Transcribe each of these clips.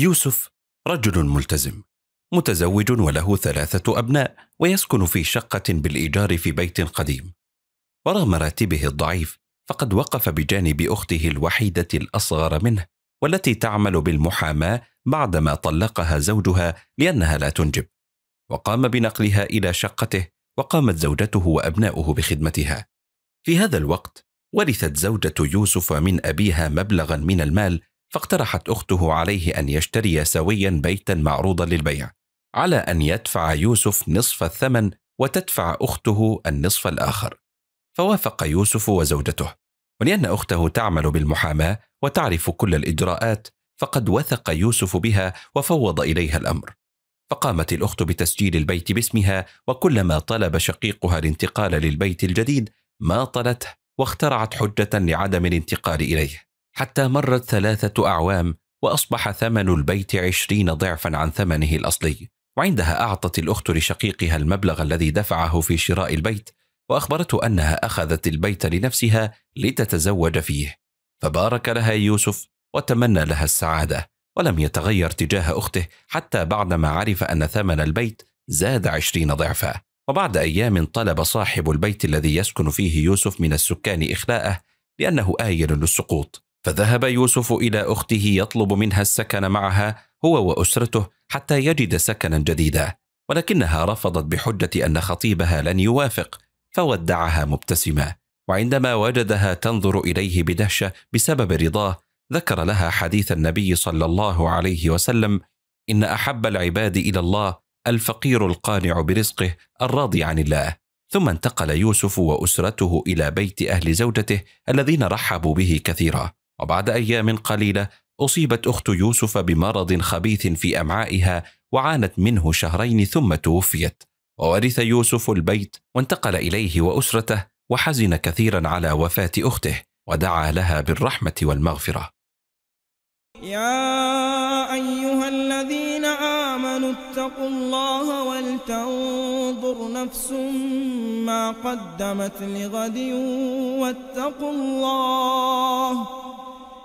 يوسف رجل ملتزم متزوج وله ثلاثة أبناء ويسكن في شقة بالإيجار في بيت قديم ورغم راتبه الضعيف فقد وقف بجانب أخته الوحيدة الأصغر منه والتي تعمل بالمحاماة بعدما طلقها زوجها لأنها لا تنجب وقام بنقلها إلى شقته وقامت زوجته وأبناؤه بخدمتها في هذا الوقت ورثت زوجة يوسف من أبيها مبلغا من المال فاقترحت أخته عليه أن يشتري سويا بيتا معروضا للبيع على أن يدفع يوسف نصف الثمن وتدفع أخته النصف الآخر فوافق يوسف وزوجته ولأن أخته تعمل بالمحاماة وتعرف كل الإجراءات فقد وثق يوسف بها وفوض إليها الأمر فقامت الأخت بتسجيل البيت باسمها وكلما طلب شقيقها الانتقال للبيت الجديد ماطلته واخترعت حجة لعدم الانتقال إليه حتى مرت ثلاثة أعوام وأصبح ثمن البيت عشرين ضعفا عن ثمنه الأصلي وعندها أعطت الأخت لشقيقها المبلغ الذي دفعه في شراء البيت وأخبرته أنها أخذت البيت لنفسها لتتزوج فيه فبارك لها يوسف وتمنى لها السعادة ولم يتغير تجاه أخته حتى بعدما عرف أن ثمن البيت زاد عشرين ضعفا وبعد أيام طلب صاحب البيت الذي يسكن فيه يوسف من السكان إخلاءه لأنه آيل للسقوط فذهب يوسف الى اخته يطلب منها السكن معها هو واسرته حتى يجد سكنا جديدا ولكنها رفضت بحجه ان خطيبها لن يوافق فودعها مبتسما وعندما وجدها تنظر اليه بدهشه بسبب رضاه ذكر لها حديث النبي صلى الله عليه وسلم ان احب العباد الى الله الفقير القانع برزقه الراضي عن الله ثم انتقل يوسف واسرته الى بيت اهل زوجته الذين رحبوا به كثيرا وبعد أيام قليلة أصيبت أخت يوسف بمرض خبيث في أمعائها وعانت منه شهرين ثم توفيت وورث يوسف البيت وانتقل إليه وأسرته وحزن كثيرا على وفاة أخته ودعا لها بالرحمة والمغفرة يا أيها الذين آمنوا اتقوا الله ولتنظر نفس ما قدمت لغد واتقوا الله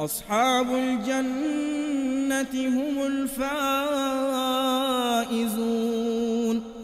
أصحاب الجنة هم الفائزون